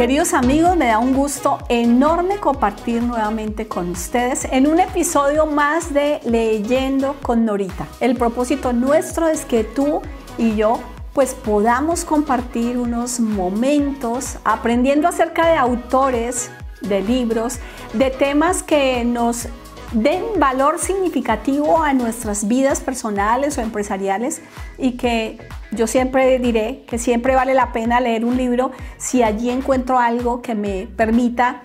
Queridos amigos, me da un gusto enorme compartir nuevamente con ustedes en un episodio más de Leyendo con Norita. El propósito nuestro es que tú y yo pues podamos compartir unos momentos aprendiendo acerca de autores, de libros, de temas que nos den valor significativo a nuestras vidas personales o empresariales y que yo siempre diré que siempre vale la pena leer un libro si allí encuentro algo que me permita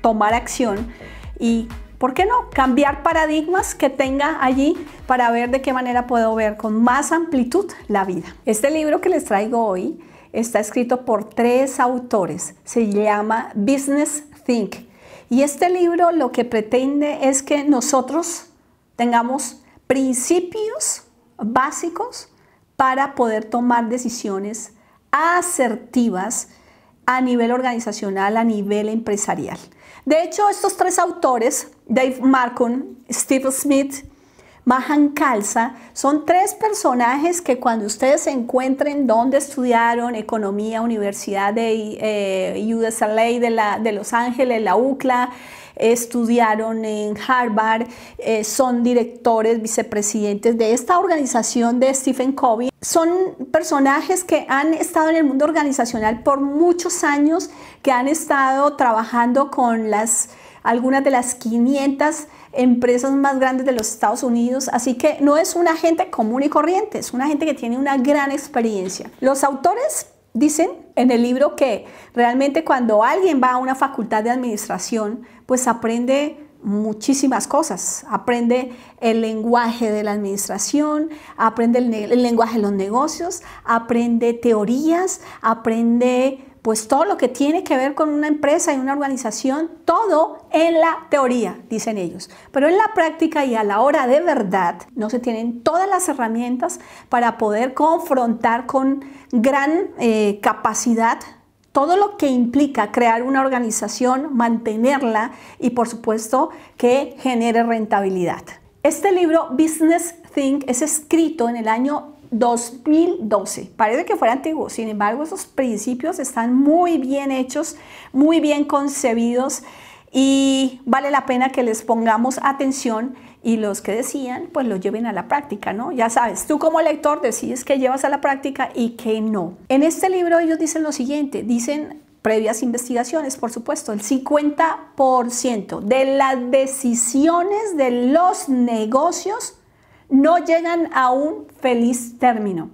tomar acción y, ¿por qué no?, cambiar paradigmas que tenga allí para ver de qué manera puedo ver con más amplitud la vida. Este libro que les traigo hoy está escrito por tres autores. Se llama Business Think y este libro lo que pretende es que nosotros tengamos principios básicos para poder tomar decisiones asertivas a nivel organizacional, a nivel empresarial. De hecho, estos tres autores, Dave Marcon, Steve Smith Mahan calza, son tres personajes que cuando ustedes se encuentren donde estudiaron economía, Universidad de eh, de, de Los Ángeles, la UCLA, estudiaron en Harvard, eh, son directores, vicepresidentes de esta organización de Stephen Covey. Son personajes que han estado en el mundo organizacional por muchos años, que han estado trabajando con las, algunas de las 500 empresas más grandes de los Estados Unidos, así que no es una gente común y corriente, es una gente que tiene una gran experiencia. Los autores dicen en el libro que realmente cuando alguien va a una facultad de administración, pues aprende muchísimas cosas. Aprende el lenguaje de la administración, aprende el lenguaje de los negocios, aprende teorías, aprende pues todo lo que tiene que ver con una empresa y una organización, todo en la teoría, dicen ellos. Pero en la práctica y a la hora de verdad no se tienen todas las herramientas para poder confrontar con gran eh, capacidad todo lo que implica crear una organización, mantenerla y por supuesto que genere rentabilidad. Este libro, Business Think, es escrito en el año 2012. Parece que fuera antiguo, sin embargo, esos principios están muy bien hechos, muy bien concebidos y vale la pena que les pongamos atención y los que decían, pues lo lleven a la práctica, ¿no? Ya sabes, tú como lector decides qué llevas a la práctica y qué no. En este libro ellos dicen lo siguiente, dicen previas investigaciones, por supuesto, el 50% de las decisiones de los negocios no llegan a un feliz término.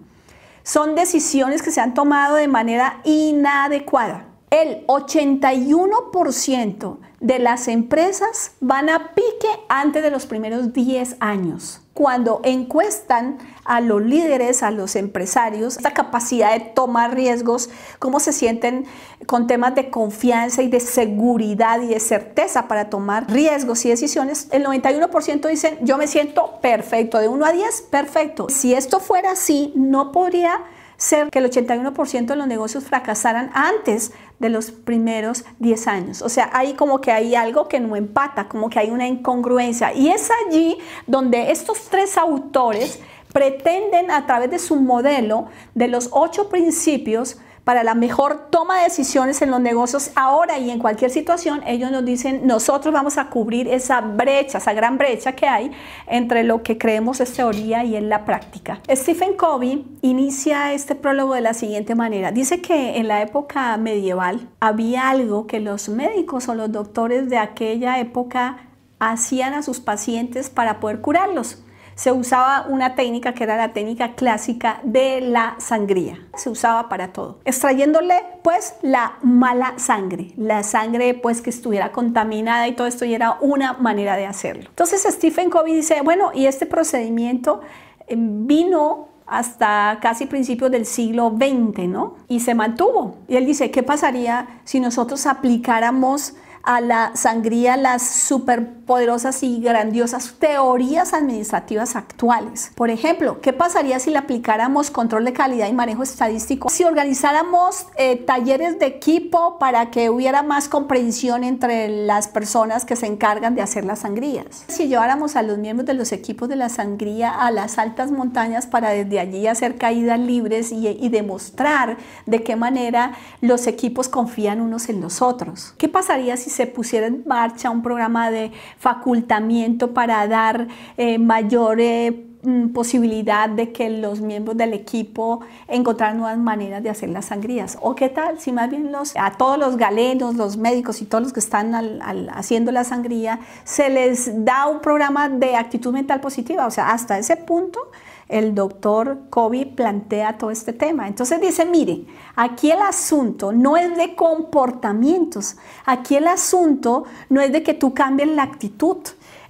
Son decisiones que se han tomado de manera inadecuada. El 81% de las empresas van a pique antes de los primeros 10 años cuando encuestan a los líderes, a los empresarios, esta capacidad de tomar riesgos, cómo se sienten con temas de confianza y de seguridad y de certeza para tomar riesgos y decisiones, el 91% dicen yo me siento perfecto, de 1 a 10, perfecto. Si esto fuera así, no podría ser que el 81% de los negocios fracasaran antes de los primeros 10 años. O sea, ahí como que hay algo que no empata, como que hay una incongruencia. Y es allí donde estos tres autores pretenden a través de su modelo de los ocho principios para la mejor toma de decisiones en los negocios ahora y en cualquier situación, ellos nos dicen, nosotros vamos a cubrir esa brecha, esa gran brecha que hay entre lo que creemos es teoría y en la práctica. Stephen Covey inicia este prólogo de la siguiente manera. Dice que en la época medieval había algo que los médicos o los doctores de aquella época hacían a sus pacientes para poder curarlos se usaba una técnica que era la técnica clásica de la sangría. Se usaba para todo, extrayéndole pues la mala sangre, la sangre pues que estuviera contaminada y todo esto y era una manera de hacerlo. Entonces Stephen Covey dice, bueno, y este procedimiento eh, vino hasta casi principios del siglo XX, ¿no? Y se mantuvo. Y él dice, ¿qué pasaría si nosotros aplicáramos a la sangría las superpoderosas y grandiosas teorías administrativas actuales. Por ejemplo, ¿qué pasaría si le aplicáramos control de calidad y manejo estadístico? Si organizáramos eh, talleres de equipo para que hubiera más comprensión entre las personas que se encargan de hacer las sangrías. Si lleváramos a los miembros de los equipos de la sangría a las altas montañas para desde allí hacer caídas libres y, y demostrar de qué manera los equipos confían unos en los otros. ¿Qué pasaría si se pusiera en marcha un programa de facultamiento para dar eh, mayor eh, mm, posibilidad de que los miembros del equipo encontraran nuevas maneras de hacer las sangrías. O qué tal si más bien los, a todos los galenos, los médicos y todos los que están haciendo la sangría, se les da un programa de actitud mental positiva. O sea, hasta ese punto el doctor Kobe plantea todo este tema. Entonces dice, mire, aquí el asunto no es de comportamientos, aquí el asunto no es de que tú cambies la actitud.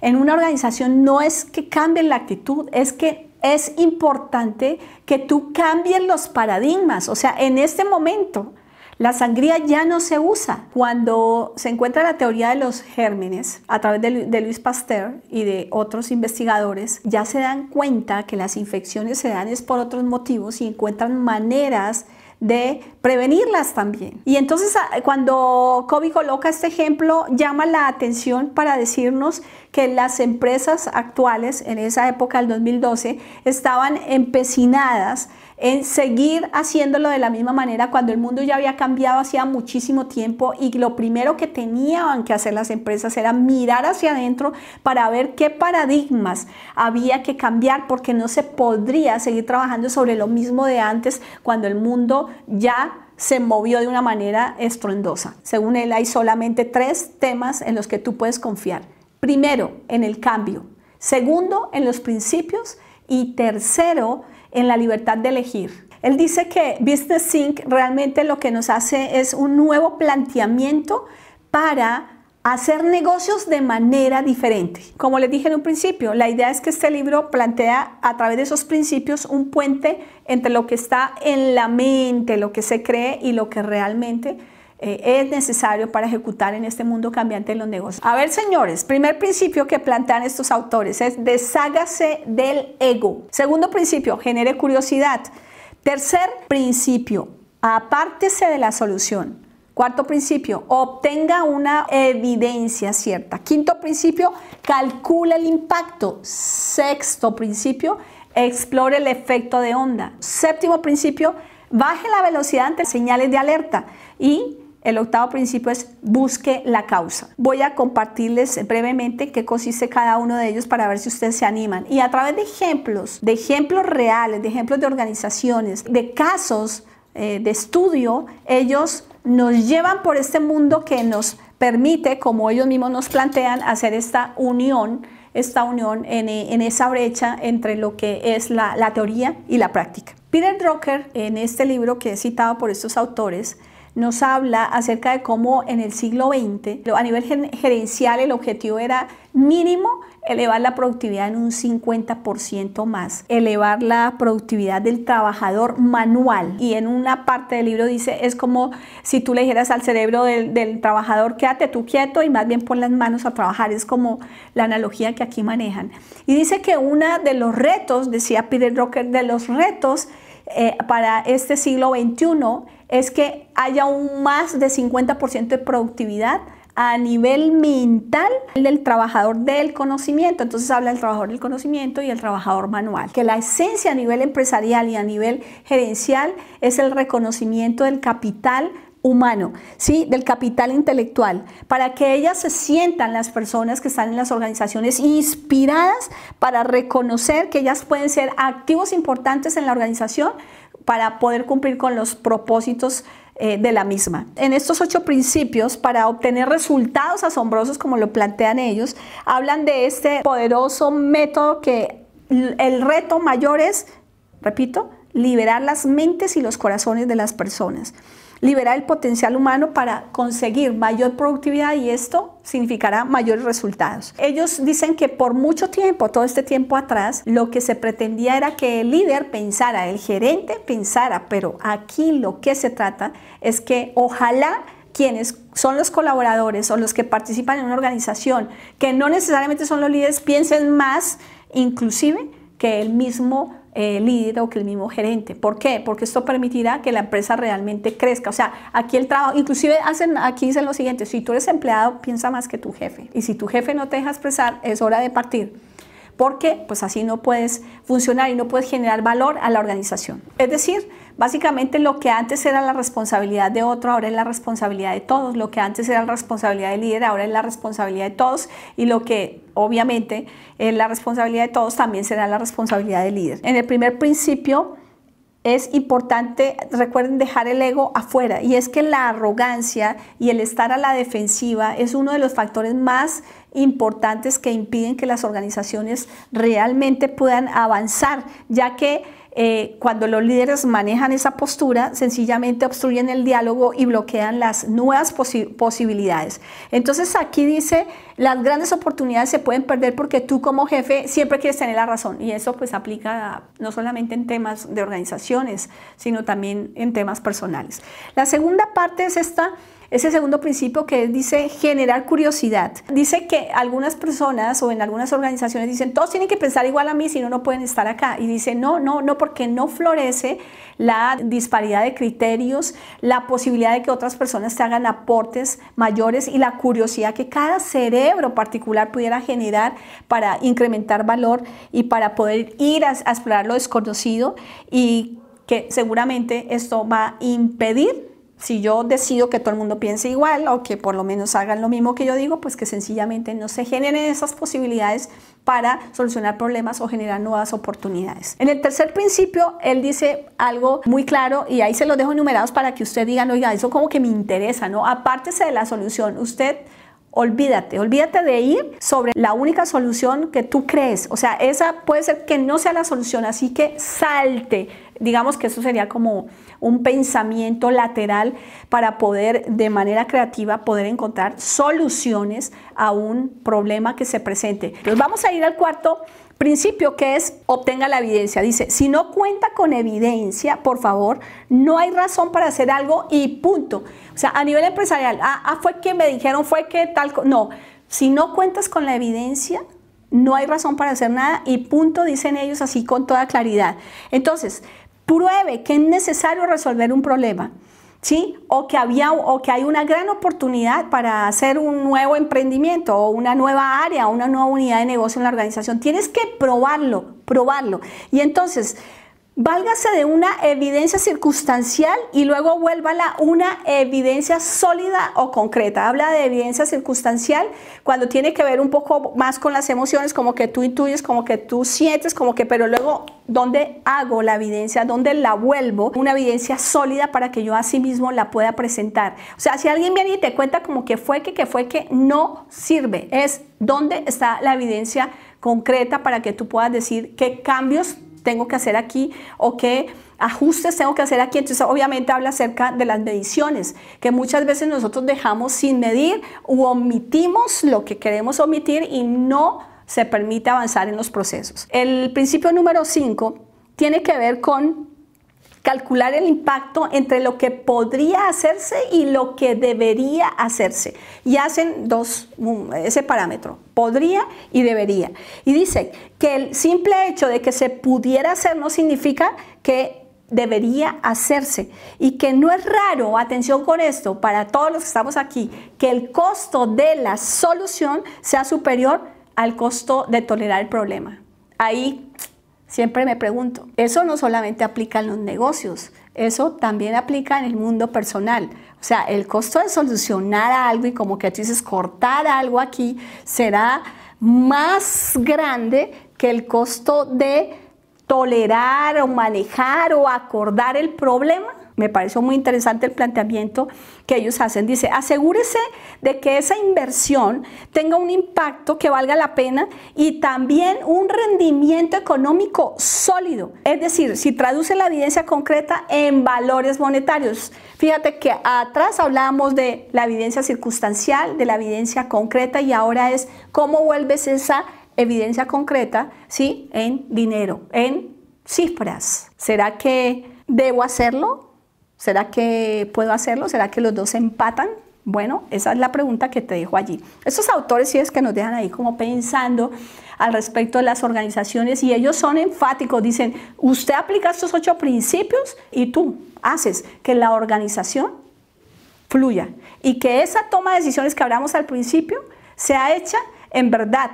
En una organización no es que cambien la actitud, es que es importante que tú cambies los paradigmas. O sea, en este momento, la sangría ya no se usa. Cuando se encuentra la teoría de los gérmenes a través de, Luis Pasteur y de otros investigadores, ya se dan cuenta que las infecciones se dan es por otros motivos y encuentran maneras de prevenirlas también. Y entonces ah, cuando Kobe coloca este ejemplo, llama la atención para decirnos que las empresas actuales en esa época del 2012 estaban empecinadas en seguir haciéndolo de la misma manera cuando el mundo ya había cambiado hacía muchísimo tiempo y lo primero que tenían que hacer las empresas era mirar hacia adentro para ver qué paradigmas había que cambiar porque no se podría seguir trabajando sobre lo mismo de antes cuando el mundo ya se movió de una manera estruendosa. Según él hay solamente tres temas en los que tú puedes confiar. Primero, en el cambio. Segundo, en los principios. Y tercero, en la libertad de elegir. Él dice que Business Sync realmente lo que nos hace es un nuevo planteamiento para hacer negocios de manera diferente. Como les dije en un principio, la idea es que este libro plantea a través de esos principios un puente entre lo que está en la mente, lo que se cree y lo que realmente eh, es necesario para ejecutar en este mundo cambiante de los negocios. A ver, señores, primer principio que plantean estos autores es deshágase del ego. Segundo principio, genere curiosidad. Tercer principio, apártese de la solución. Cuarto principio, obtenga una evidencia cierta. Quinto principio, calcule el impacto. Sexto principio, explore el efecto de onda. Séptimo principio, baje la velocidad ante señales de alerta. Y el octavo principio es busque la causa. Voy a compartirles brevemente qué consiste cada uno de ellos para ver si ustedes se animan. Y a través de ejemplos, de ejemplos reales, de ejemplos de organizaciones, de casos eh, de estudio, ellos nos llevan por este mundo que nos permite, como ellos mismos nos plantean, hacer esta unión esta unión eh, en, esa brecha entre lo que es la, la teoría y la práctica. Peter Drucker, en este libro que he citado por estos autores, nos habla acerca de cómo en el siglo XX, a nivel gerencial, el objetivo era mínimo elevar la productividad en un 50% más, elevar la productividad del trabajador manual. Y en una parte del libro dice, es como si tú le dijeras al cerebro del, trabajador, quédate tú quieto y más bien pon las manos a trabajar, es como la analogía que aquí manejan. Y dice que uno de los retos, decía Peter Rocker, de los retos eh, para este siglo XXI es que haya un más de 50% de productividad a nivel mental del trabajador del conocimiento. Entonces habla el trabajador del conocimiento y el trabajador manual. Que la esencia a nivel empresarial y a nivel gerencial es el reconocimiento del capital humano, ¿sí? del capital intelectual, para que ellas se sientan las personas que están en las organizaciones inspiradas para reconocer que ellas pueden ser activos importantes en la organización, para poder cumplir con los propósitos eh, de la misma. En estos ocho principios, para obtener resultados asombrosos como lo plantean ellos, hablan de este poderoso método que el reto mayor es, repito, liberar las mentes y los corazones de las personas liberar el potencial humano para conseguir mayor productividad y esto significará mayores resultados. Ellos dicen que por mucho tiempo, todo este tiempo atrás, lo que se pretendía era que el líder pensara, el gerente pensara, pero aquí lo que se trata es que ojalá quienes son los colaboradores o los que participan en una organización, que no necesariamente son los líderes, piensen más inclusive que el mismo eh, líder o que el mismo gerente. ¿Por qué? Porque esto permitirá que la empresa realmente crezca. O sea, aquí el trabajo, inclusive hacen, aquí dicen lo siguiente, si tú eres empleado, piensa más que tu jefe. Y si tu jefe no te deja expresar, es hora de partir porque pues así no puedes funcionar y no puedes generar valor a la organización. Es decir, Básicamente lo que antes era la responsabilidad de otro, ahora es la responsabilidad de todos. Lo que antes era la responsabilidad del líder, ahora es la responsabilidad de todos. Y lo que obviamente es eh, la responsabilidad de todos, también será la responsabilidad del líder. En el primer principio es importante, recuerden, dejar el ego afuera. Y es que la arrogancia y el estar a la defensiva es uno de los factores más importantes que impiden que las organizaciones realmente puedan avanzar, ya que eh, cuando los líderes manejan esa postura, sencillamente obstruyen el diálogo y bloquean las nuevas posibilidades. Entonces aquí dice, las grandes oportunidades se pueden perder porque tú como jefe siempre quieres tener la razón y eso pues aplica no solamente en temas de organizaciones, sino también en temas personales. La segunda parte es esta ese segundo principio que dice generar curiosidad. Dice que algunas personas o en algunas organizaciones dicen, todos tienen que pensar igual a mí, si no, no pueden estar acá. Y dice, no, no, no, porque no florece la disparidad de criterios, la posibilidad de que otras personas te hagan aportes mayores y la curiosidad que cada cerebro particular pudiera generar para incrementar valor y para poder ir a, a explorar lo desconocido y que seguramente esto va a impedir si yo decido que todo el mundo piense igual o que por lo menos hagan lo mismo que yo digo, pues que sencillamente no se generen esas posibilidades para solucionar problemas o generar nuevas oportunidades. En el tercer principio, él dice algo muy claro y ahí se lo dejo enumerados para que usted diga, oiga, eso como que me interesa, ¿no? Apártese de la solución. Usted Olvídate, olvídate de ir sobre la única solución que tú crees. O sea, esa puede ser que no sea la solución, así que salte Digamos que eso sería como un pensamiento lateral para poder de manera creativa poder encontrar soluciones a un problema que se presente. Entonces vamos a ir al cuarto principio que es obtenga la evidencia. Dice, si no cuenta con evidencia, por favor, no hay razón para hacer algo y punto. O sea, a nivel empresarial, ah, ah fue que me dijeron, fue que tal, no. Si no cuentas con la evidencia, no hay razón para hacer nada y punto, dicen ellos así con toda claridad. Entonces, pruebe que es necesario resolver un problema. ¿Sí? O que, había, o que hay una gran oportunidad para hacer un nuevo emprendimiento o una nueva área, o una nueva unidad de negocio en la organización. Tienes que probarlo, probarlo. Y entonces, Válgase de una evidencia circunstancial y luego vuélvala una evidencia sólida o concreta. Habla de evidencia circunstancial cuando tiene que ver un poco más con las emociones, como que tú intuyes, como que tú sientes, como que, pero luego, ¿dónde hago la evidencia? ¿Dónde la vuelvo? Una evidencia sólida para que yo a sí mismo la pueda presentar. O sea, si alguien viene y te cuenta como que fue que, que fue que, no sirve. Es dónde está la evidencia concreta para que tú puedas decir qué cambios tengo que hacer aquí o qué ajustes tengo que hacer aquí. Entonces, obviamente habla acerca de las mediciones, que muchas veces nosotros dejamos sin medir o omitimos lo que queremos omitir y no se permite avanzar en los procesos. El principio número 5 tiene que ver con calcular el impacto entre lo que podría hacerse y lo que debería hacerse. Y hacen dos, ese parámetro, podría y debería. Y dice que el simple hecho de que se pudiera hacer no significa que debería hacerse y que no es raro, atención con esto, para todos los que estamos aquí, que el costo de la solución sea superior al costo de tolerar el problema. Ahí Siempre me pregunto, eso no solamente aplica en los negocios, eso también aplica en el mundo personal. O sea, el costo de solucionar algo y como que tú dices cortar algo aquí será más grande que el costo de tolerar o manejar o acordar el problema. Me pareció muy interesante el planteamiento que ellos hacen. Dice, asegúrese de que esa inversión tenga un impacto que valga la pena y también un rendimiento económico sólido. Es decir, si traduce la evidencia concreta en valores monetarios. Fíjate que atrás hablábamos de la evidencia circunstancial, de la evidencia concreta y ahora es cómo vuelves esa evidencia concreta, ¿sí? En dinero, en cifras. ¿Será que debo hacerlo? ¿Será que puedo hacerlo? ¿Será que los dos empatan? Bueno, esa es la pregunta que te dejo allí. Estos autores sí es que nos dejan ahí como pensando al respecto de las organizaciones y ellos son enfáticos, dicen, usted aplica estos ocho principios y tú haces que la organización fluya y que esa toma de decisiones que hablamos al principio sea hecha en verdad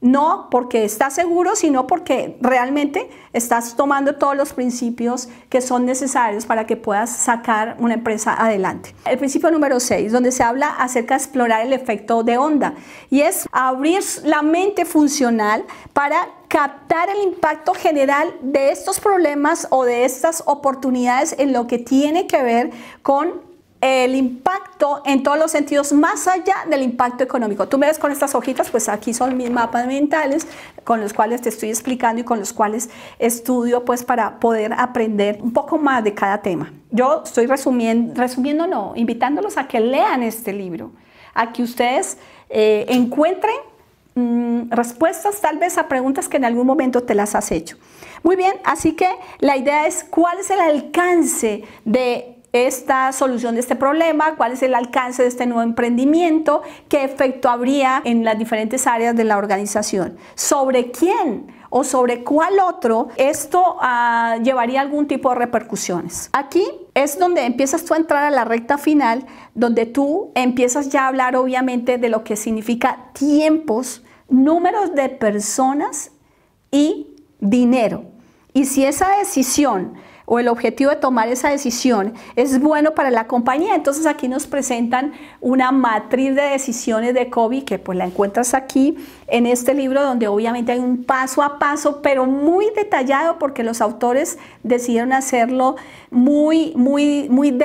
no porque estás seguro, sino porque realmente estás tomando todos los principios que son necesarios para que puedas sacar una empresa adelante. El principio número 6, donde se habla acerca de explorar el efecto de onda, y es abrir la mente funcional para captar el impacto general de estos problemas o de estas oportunidades en lo que tiene que ver con el impacto en todos los sentidos, más allá del impacto económico. Tú me ves con estas hojitas, pues aquí son mis mapas mentales con los cuales te estoy explicando y con los cuales estudio pues para poder aprender un poco más de cada tema. Yo estoy resumiendo, no, invitándolos a que lean este libro, a que ustedes eh, encuentren mm, respuestas tal vez a preguntas que en algún momento te las has hecho. Muy bien, así que la idea es cuál es el alcance de esta solución de este problema, cuál es el alcance de este nuevo emprendimiento, qué efecto habría en las diferentes áreas de la organización, sobre quién o sobre cuál otro, esto ah, llevaría algún tipo de repercusiones. Aquí es donde empiezas tú a entrar a la recta final, donde tú empiezas ya a hablar obviamente de lo que significa tiempos, números de personas y dinero. Y si esa decisión o el objetivo de tomar esa decisión es bueno para la compañía. Entonces aquí nos presentan una matriz de decisiones de COVID que pues la encuentras aquí en este libro donde obviamente hay un paso a paso, pero muy detallado porque los autores decidieron hacerlo muy, muy, muy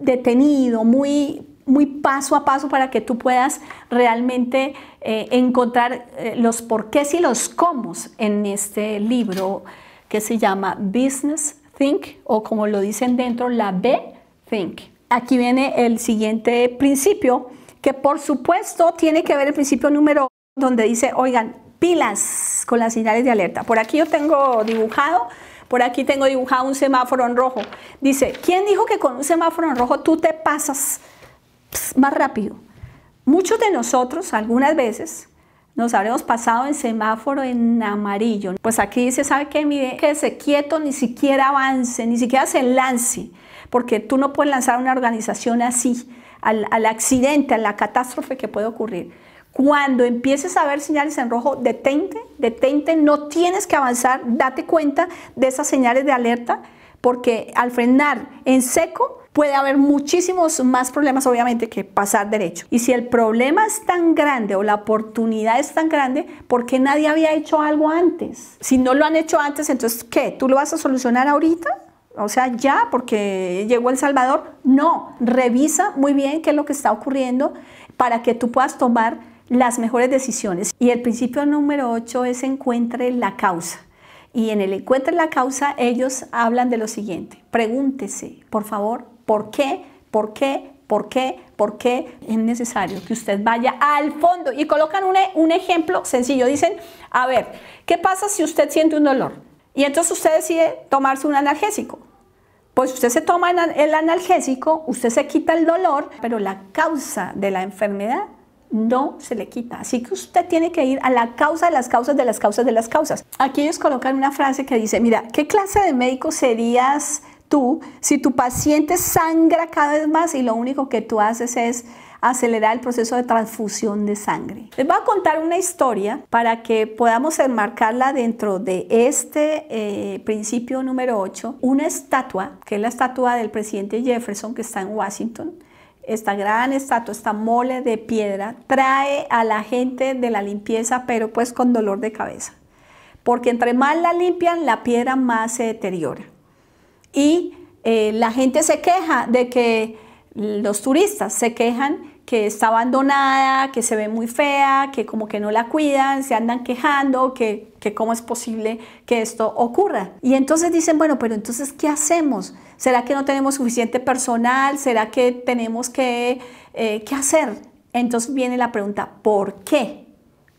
detenido, muy muy paso a paso para que tú puedas realmente eh, encontrar eh, los porqués y los cómo en este libro que se llama Business think o como lo dicen dentro, la B, think. Aquí viene el siguiente principio, que por supuesto tiene que ver el principio número donde dice, oigan, pilas con las señales de alerta. Por aquí yo tengo dibujado, por aquí tengo dibujado un semáforo en rojo. Dice, ¿quién dijo que con un semáforo en rojo tú te pasas más rápido? Muchos de nosotros, algunas veces, nos habremos pasado en semáforo en amarillo. Pues aquí dice, ¿sabe qué? Mire, quédese quieto, ni siquiera avance, ni siquiera se lance, porque tú no puedes lanzar una organización así, al accidente, a la catástrofe que puede ocurrir. Cuando empieces a ver señales en rojo, detente, detente, no tienes que avanzar, date cuenta de esas señales de alerta, porque al frenar en seco, puede haber muchísimos más problemas, obviamente, que pasar derecho. Y si el problema es tan grande o la oportunidad es tan grande, ¿por qué nadie había hecho algo antes? Si no lo han hecho antes, entonces, ¿qué? ¿Tú lo vas a solucionar ahorita? O sea, ya porque llegó El Salvador. No, revisa muy bien qué es lo que está ocurriendo para que tú puedas tomar las mejores decisiones. Y el principio número 8 es encuentre la causa. Y en el encuentro en la causa ellos hablan de lo siguiente. Pregúntese, por favor, ¿por qué? ¿Por qué? ¿Por qué? ¿Por qué es necesario que usted vaya al fondo? Y colocan un, un ejemplo sencillo. Dicen, a ver, ¿qué pasa si usted siente un dolor? Y entonces usted decide tomarse un analgésico. Pues usted se toma el analgésico, usted se quita el dolor, pero la causa de la enfermedad no se le quita. Así que usted tiene que ir a la causa de las causas de las causas de las causas. Aquí ellos colocan una frase que dice, mira, ¿qué clase de médico serías tú si tu paciente sangra cada vez más y lo único que tú haces es acelerar el proceso de transfusión de sangre? Les voy a contar una historia para que podamos enmarcarla dentro de este eh, principio número 8, una estatua, que es la estatua del presidente Jefferson que está en Washington esta gran estatua, esta mole de piedra, trae a la gente de la limpieza, pero pues con dolor de cabeza. Porque entre más la limpian, la piedra más se deteriora. Y eh, la gente se queja de que los turistas se quejan que está abandonada, que se ve muy fea, que como que no la cuidan, se andan quejando, que, que cómo es posible que esto ocurra. Y entonces dicen, bueno, pero entonces, ¿qué hacemos? ¿Será que no tenemos suficiente personal? ¿Será que tenemos que eh, qué hacer? Entonces viene la pregunta, ¿por qué?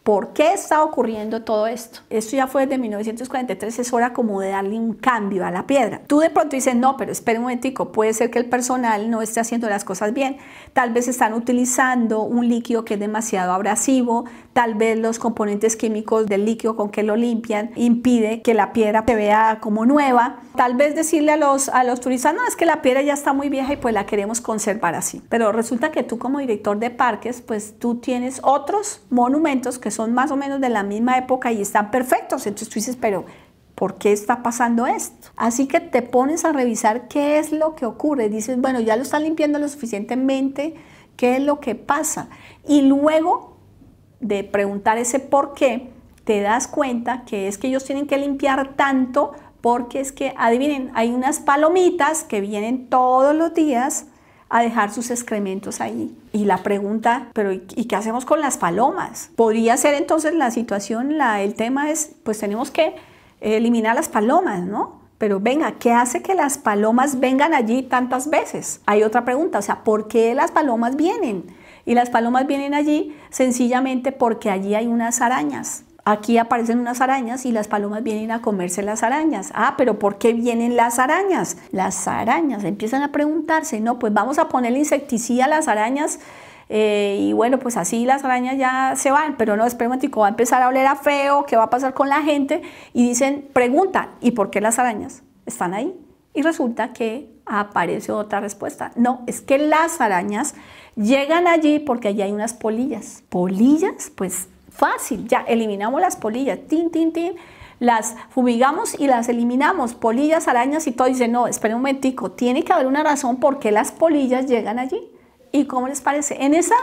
¿Por qué está ocurriendo todo esto? Esto ya fue desde 1943, es hora como de darle un cambio a la piedra. Tú de pronto dices, no, pero espera un momento. puede ser que el personal no esté haciendo las cosas bien, tal vez están utilizando un líquido que es demasiado abrasivo, tal vez los componentes químicos del líquido con que lo limpian impide que la piedra se vea como nueva, tal vez decirle a los, a los turistas, no, es que la piedra ya está muy vieja y pues la queremos conservar así. Pero resulta que tú como director de parques, pues tú tienes otros monumentos que son son más o menos de la misma época y están perfectos. Entonces tú dices, pero ¿por qué está pasando esto? Así que te pones a revisar qué es lo que ocurre. Dices, bueno, ya lo están limpiando lo suficientemente, qué es lo que pasa. Y luego de preguntar ese por qué, te das cuenta que es que ellos tienen que limpiar tanto porque es que, adivinen, hay unas palomitas que vienen todos los días a dejar sus excrementos ahí. Y la pregunta, pero ¿y qué hacemos con las palomas? Podría ser entonces la situación, la, el tema es, pues tenemos que eh, eliminar las palomas, ¿no? Pero venga, ¿qué hace que las palomas vengan allí tantas veces? Hay otra pregunta, o sea, ¿por qué las palomas vienen? Y las palomas vienen allí sencillamente porque allí hay unas arañas. Aquí aparecen unas arañas y las palomas vienen a comerse las arañas. Ah, pero ¿por qué vienen las arañas? Las arañas empiezan a preguntarse, no, pues vamos a poner insecticida a las arañas eh, y bueno, pues así las arañas ya se van, pero no, es va a empezar a oler a feo, ¿qué va a pasar con la gente? Y dicen, pregunta, ¿y por qué las arañas están ahí? Y resulta que aparece otra respuesta. No, es que las arañas llegan allí porque allí hay unas polillas. Polillas, pues Fácil, ya eliminamos las polillas, tin, tin, tin, las fumigamos y las eliminamos, polillas, arañas y todo. dice, no, espere un momentico, tiene que haber una razón por qué las polillas llegan allí. ¿Y cómo les parece? En esa,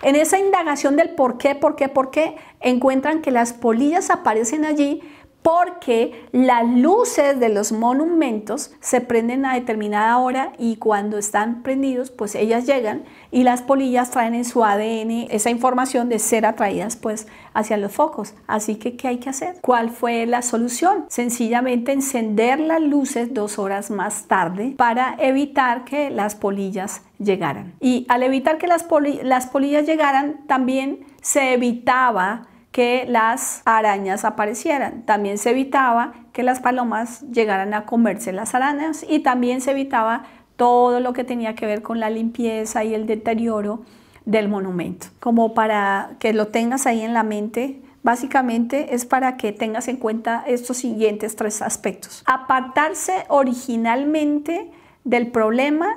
en esa indagación del por qué, por qué, por qué, encuentran que las polillas aparecen allí porque las luces de los monumentos se prenden a determinada hora y cuando están prendidos, pues ellas llegan y las polillas traen en su ADN esa información de ser atraídas pues hacia los focos. Así que, ¿qué hay que hacer? ¿Cuál fue la solución? Sencillamente encender las luces dos horas más tarde para evitar que las polillas llegaran. Y al evitar que las, las polillas llegaran, también se evitaba que las arañas aparecieran. También se evitaba que las palomas llegaran a comerse las arañas y también se evitaba todo lo que tenía que ver con la limpieza y el deterioro del monumento. Como para que lo tengas ahí en la mente, básicamente es para que tengas en cuenta estos siguientes tres aspectos. Apartarse originalmente del problema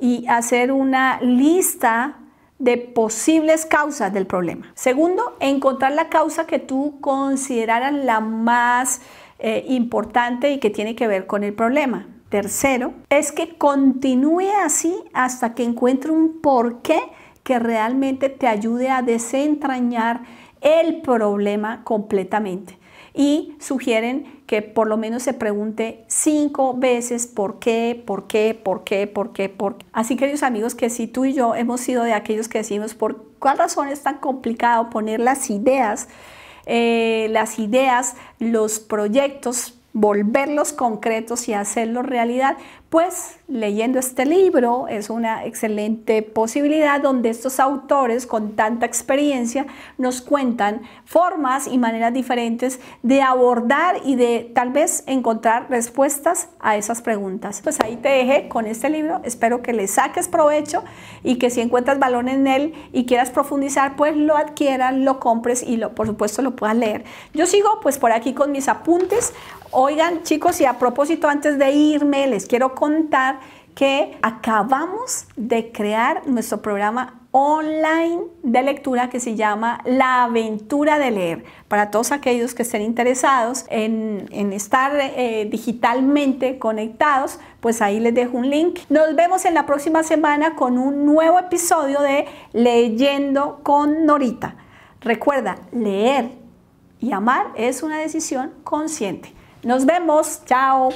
y hacer una lista de posibles causas del problema. Segundo, encontrar la causa que tú consideraras la más eh, importante y que tiene que ver con el problema. Tercero, es que continúe así hasta que encuentre un porqué que realmente te ayude a desentrañar el problema completamente y sugieren que por lo menos se pregunte cinco veces por qué, por qué, por qué, por qué, por qué. Así, queridos amigos, que si tú y yo hemos sido de aquellos que decimos por cuál razón es tan complicado poner las ideas, eh, las ideas, los proyectos volverlos concretos y hacerlos realidad, pues leyendo este libro es una excelente posibilidad donde estos autores con tanta experiencia nos cuentan formas y maneras diferentes de abordar y de tal vez encontrar respuestas a esas preguntas. Pues ahí te dejé con este libro, espero que le saques provecho y que si encuentras valor en él y quieras profundizar, pues lo adquieras, lo compres y lo, por supuesto lo puedas leer. Yo sigo pues por aquí con mis apuntes Oigan, chicos, y a propósito, antes de irme, les quiero contar que acabamos de crear nuestro programa online de lectura que se llama La aventura de leer. Para todos aquellos que estén interesados en, estar eh, digitalmente conectados, pues ahí les dejo un link. Nos vemos en la próxima semana con un nuevo episodio de Leyendo con Norita. Recuerda, leer y amar es una decisión consciente. Nos vemos, chao.